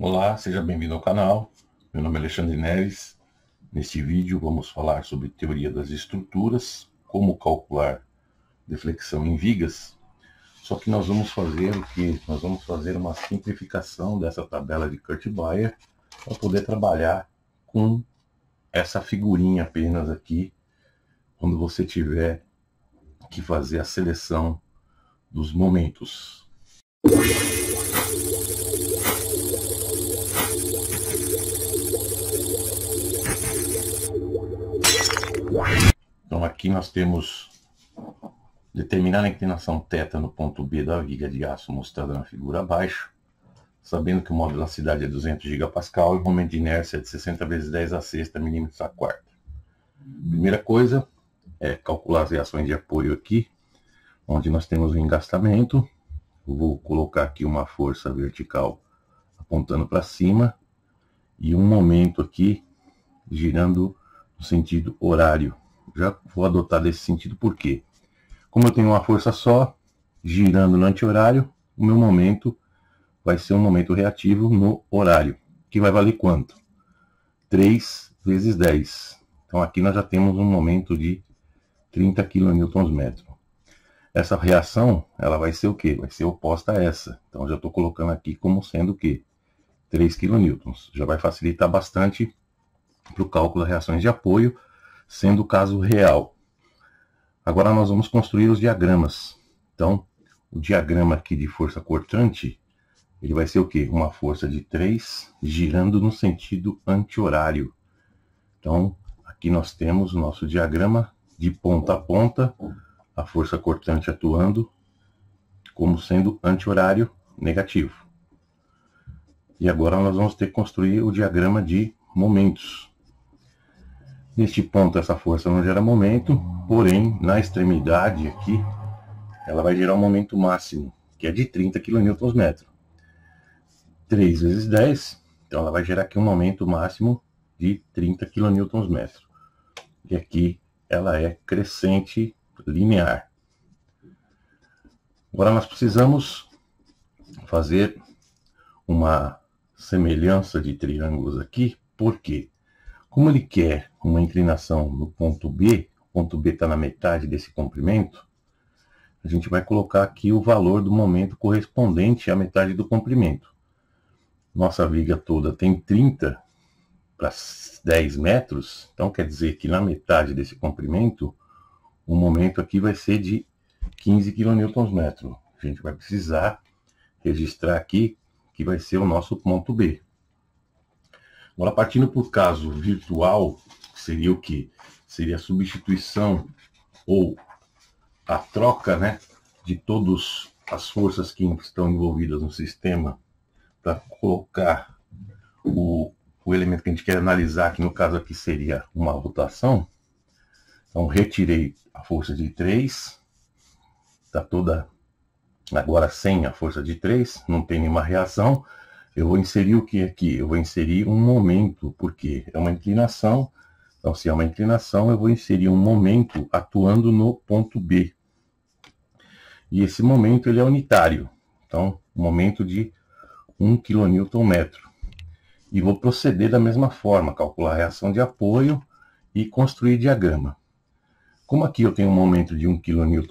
Olá, seja bem-vindo ao canal. Meu nome é Alexandre Neves. Neste vídeo vamos falar sobre teoria das estruturas, como calcular deflexão em vigas. Só que nós vamos fazer o que? Nós vamos fazer uma simplificação dessa tabela de Kurt Bayer para poder trabalhar com essa figurinha apenas aqui, quando você tiver que fazer a seleção dos momentos. Então aqui nós temos determinar a inclinação θ no ponto B da viga de aço mostrada na figura abaixo, sabendo que o modo de velocidade é 200 GPa e o momento de inércia é de 60 vezes 10 a sexta milímetros a quarta. Primeira coisa é calcular as reações de apoio aqui, onde nós temos o engastamento. Eu vou colocar aqui uma força vertical apontando para cima e um momento aqui girando sentido horário. Já vou adotar desse sentido, por quê? Como eu tenho uma força só, girando no anti-horário, o meu momento vai ser um momento reativo no horário, que vai valer quanto? 3 vezes 10. Então aqui nós já temos um momento de 30 kNm. metro. Essa reação, ela vai ser o quê? Vai ser oposta a essa. Então já estou colocando aqui como sendo o quê? 3 kN. Já vai facilitar bastante para o cálculo de reações de apoio, sendo o caso real. Agora nós vamos construir os diagramas. Então, o diagrama aqui de força cortante, ele vai ser o quê? Uma força de 3 girando no sentido anti-horário. Então, aqui nós temos o nosso diagrama de ponta a ponta, a força cortante atuando como sendo anti-horário negativo. E agora nós vamos ter que construir o diagrama de momentos. Neste ponto, essa força não gera momento, porém, na extremidade aqui, ela vai gerar um momento máximo, que é de 30 kNm. metro. 3 vezes 10, então ela vai gerar aqui um momento máximo de 30 kNm. E aqui ela é crescente linear. Agora nós precisamos fazer uma semelhança de triângulos aqui, por quê? Como ele quer uma inclinação no ponto B, o ponto B está na metade desse comprimento, a gente vai colocar aqui o valor do momento correspondente à metade do comprimento. Nossa viga toda tem 30 para 10 metros, então quer dizer que na metade desse comprimento, o momento aqui vai ser de 15 kNm. metro. A gente vai precisar registrar aqui que vai ser o nosso ponto B. Agora, partindo para o caso virtual, seria o que? Seria a substituição ou a troca né, de todas as forças que estão envolvidas no sistema para colocar o, o elemento que a gente quer analisar, que no caso aqui seria uma rotação. Então, retirei a força de 3, está toda agora sem a força de 3, não tem nenhuma reação. Eu vou inserir o que aqui? Eu vou inserir um momento, porque é uma inclinação. Então, se é uma inclinação, eu vou inserir um momento atuando no ponto B. E esse momento ele é unitário. Então, um momento de 1 kNm. E vou proceder da mesma forma, calcular a reação de apoio e construir diagrama. Como aqui eu tenho um momento de 1 kNm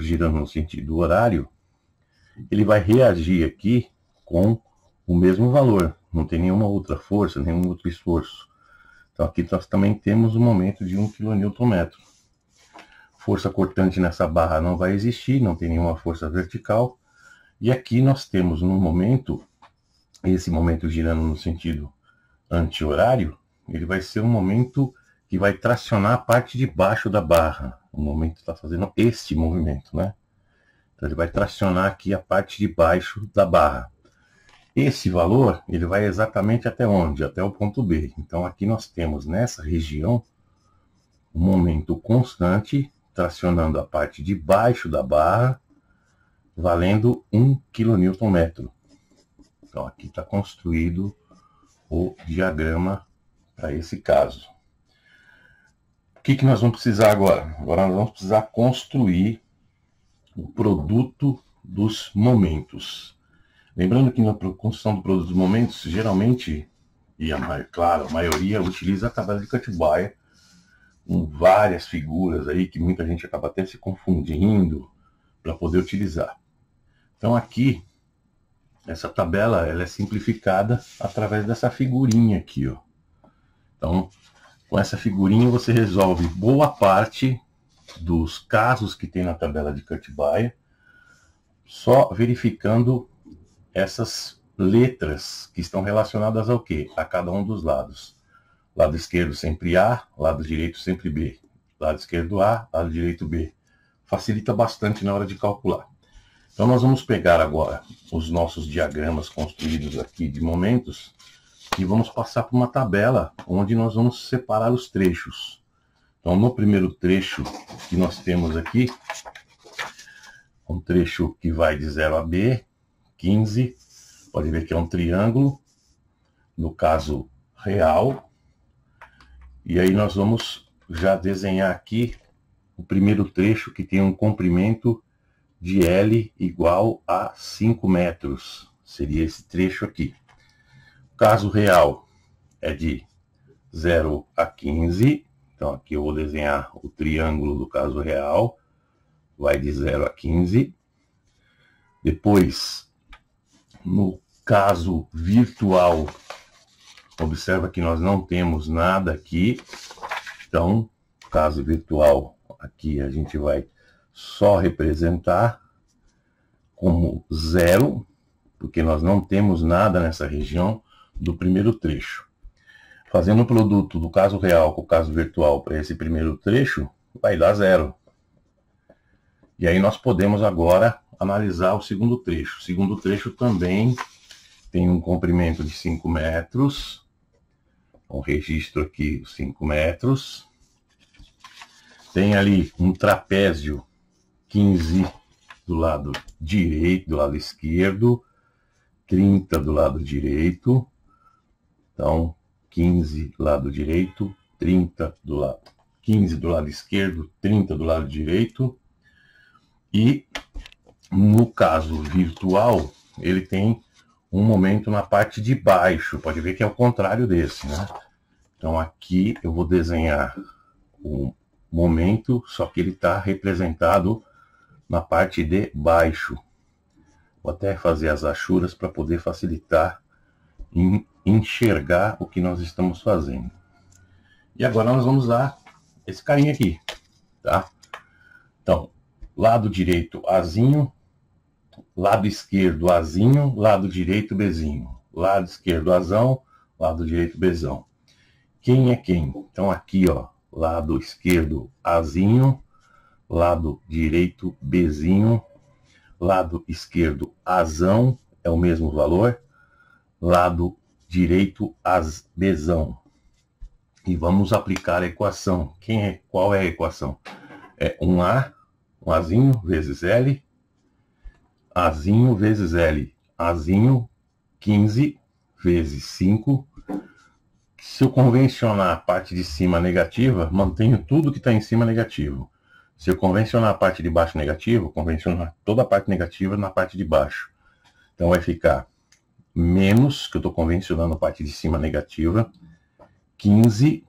girando no sentido horário, ele vai reagir aqui com o mesmo valor, não tem nenhuma outra força, nenhum outro esforço. Então aqui nós também temos um momento de 1 kNm. Força cortante nessa barra não vai existir, não tem nenhuma força vertical. E aqui nós temos no momento, esse momento girando no sentido anti-horário, ele vai ser um momento que vai tracionar a parte de baixo da barra. O momento está fazendo este movimento, né? Então ele vai tracionar aqui a parte de baixo da barra. Esse valor ele vai exatamente até onde? Até o ponto B. Então aqui nós temos nessa região um momento constante, tracionando a parte de baixo da barra, valendo 1 kN. Então aqui está construído o diagrama para esse caso. O que, que nós vamos precisar agora? Agora nós vamos precisar construir o produto dos momentos. Lembrando que na construção do produto dos momentos, geralmente, e a, claro, a maioria utiliza a tabela de Catibaia, com várias figuras aí que muita gente acaba até se confundindo para poder utilizar. Então aqui, essa tabela ela é simplificada através dessa figurinha aqui. Ó. Então, com essa figurinha você resolve boa parte dos casos que tem na tabela de Catibaia, só verificando essas letras que estão relacionadas ao quê? A cada um dos lados. Lado esquerdo sempre A, lado direito sempre B. Lado esquerdo A, lado direito B. Facilita bastante na hora de calcular. Então nós vamos pegar agora os nossos diagramas construídos aqui de momentos e vamos passar para uma tabela onde nós vamos separar os trechos. Então no primeiro trecho que nós temos aqui, um trecho que vai de 0 a B, 15. Pode ver que é um triângulo, no caso real. E aí nós vamos já desenhar aqui o primeiro trecho que tem um comprimento de L igual a 5 metros. Seria esse trecho aqui. O caso real é de 0 a 15. Então aqui eu vou desenhar o triângulo do caso real. Vai de 0 a 15. Depois, no caso virtual, observa que nós não temos nada aqui. Então, caso virtual, aqui a gente vai só representar como zero, porque nós não temos nada nessa região do primeiro trecho. Fazendo o produto do caso real com o caso virtual para esse primeiro trecho, vai dar zero. E aí nós podemos agora analisar o segundo trecho. O segundo trecho também tem um comprimento de 5 metros, um registro aqui 5 metros. Tem ali um trapézio 15 do lado direito, do lado esquerdo, 30 do lado direito. Então, 15 lado direito, 30 do lado 15 do lado esquerdo, 30 do lado direito. E no caso virtual, ele tem um momento na parte de baixo. Pode ver que é o contrário desse, né? Então aqui eu vou desenhar o momento, só que ele está representado na parte de baixo. Vou até fazer as achuras para poder facilitar em enxergar o que nós estamos fazendo. E agora nós vamos usar esse carinha aqui, tá? Então, lado direito, azinho, Lado esquerdo, azinho. Lado direito, bezinho. Lado esquerdo, azão. Lado direito, bezão. Quem é quem? Então aqui, ó. Lado esquerdo, azinho. Lado direito, bezinho. Lado esquerdo, azão. É o mesmo valor. Lado direito, az, bezão. E vamos aplicar a equação. Quem é, qual é a equação? É 1A, um azinho vezes L, Azinho vezes L. Azinho, 15 vezes 5. Se eu convencionar a parte de cima negativa, mantenho tudo que está em cima negativo. Se eu convencionar a parte de baixo negativo, convencionar toda a parte negativa na parte de baixo. Então vai ficar menos, que eu estou convencionando a parte de cima negativa, 15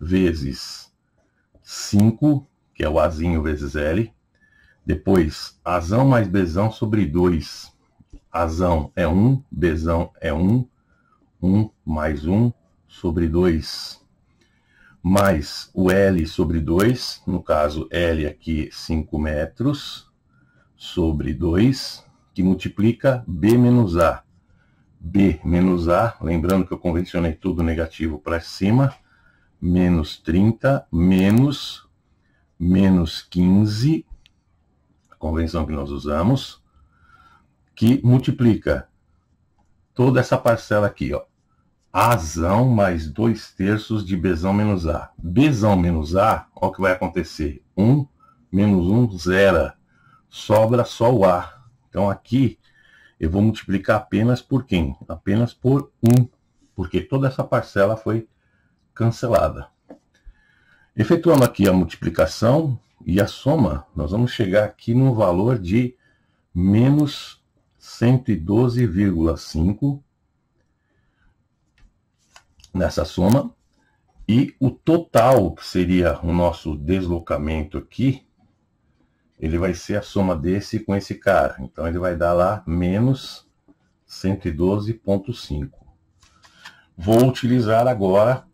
vezes 5, que é o Azinho vezes L, depois, azão mais besão sobre 2. Azão é 1, um, besão é 1. Um, 1 um mais 1 sobre 2. Mais o L sobre 2, no caso L aqui 5 metros, sobre 2, que multiplica B menos A. B menos A, lembrando que eu convencionei tudo negativo para cima, menos 30, menos, menos 15, convenção que nós usamos, que multiplica toda essa parcela aqui, ó. Azão mais 2 terços de Bzão menos A. Bzão menos A, olha o que vai acontecer. 1 um, menos 1, um, zero. Sobra só o A. Então aqui eu vou multiplicar apenas por quem? Apenas por 1, um, porque toda essa parcela foi cancelada. Efetuando aqui a multiplicação, e a soma, nós vamos chegar aqui no valor de menos 112,5 nessa soma. E o total, que seria o nosso deslocamento aqui, ele vai ser a soma desse com esse cara. Então, ele vai dar lá menos 112,5. Vou utilizar agora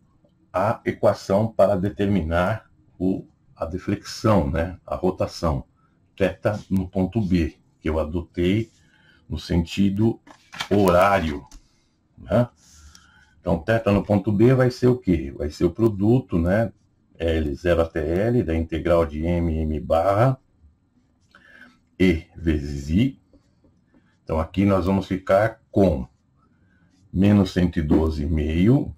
a equação para determinar o a deflexão, né, a rotação, teta no ponto B, que eu adotei no sentido horário. Né? Então, teta no ponto B vai ser o quê? Vai ser o produto, né, L0 até L, da integral de M, M barra, E vezes I. Então, aqui nós vamos ficar com menos 112,5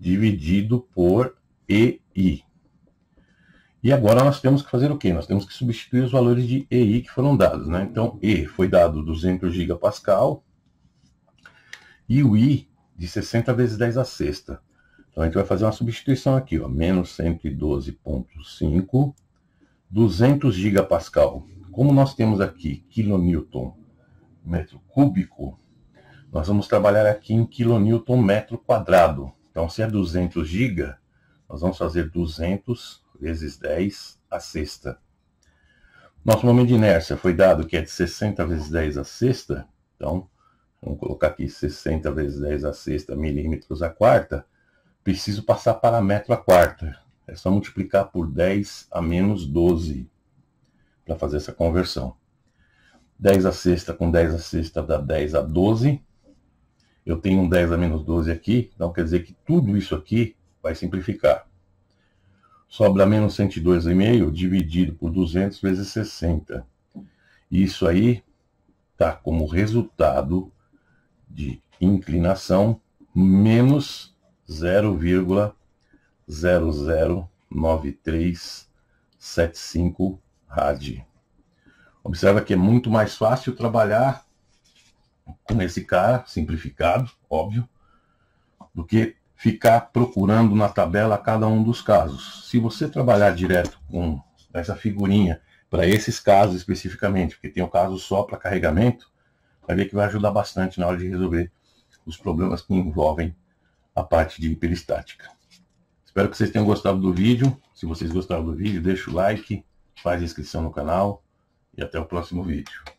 dividido por e i. E agora nós temos que fazer o quê? Nós temos que substituir os valores de EI que foram dados. Né? Então, E foi dado 200 gigapascal e o I de 60 vezes 10 a sexta. Então, a gente vai fazer uma substituição aqui, ó, menos 112,5, 200 gigapascal. Como nós temos aqui quilonewton metro cúbico, nós vamos trabalhar aqui em quilonewton metro quadrado. Então, se é 200 giga, nós vamos fazer 200 vezes 10 a sexta. Nosso momento de inércia foi dado que é de 60 vezes 10 a sexta, então vamos colocar aqui 60 vezes 10 a sexta milímetros a quarta, preciso passar para metro a quarta. É só multiplicar por 10 a menos 12 para fazer essa conversão. 10 a sexta com 10 a sexta dá 10 a 12. Eu tenho um 10 a menos 12 aqui, então quer dizer que tudo isso aqui vai simplificar sobra menos 102,5 dividido por 200 vezes 60. Isso aí está como resultado de inclinação menos 0,009375 rad. Observa que é muito mais fácil trabalhar com esse cara, simplificado, óbvio, do que ficar procurando na tabela cada um dos casos. Se você trabalhar direto com essa figurinha para esses casos especificamente, porque tem o um caso só para carregamento, vai ver que vai ajudar bastante na hora de resolver os problemas que envolvem a parte de hiperestática. Espero que vocês tenham gostado do vídeo. Se vocês gostaram do vídeo, deixa o like, faz inscrição no canal e até o próximo vídeo.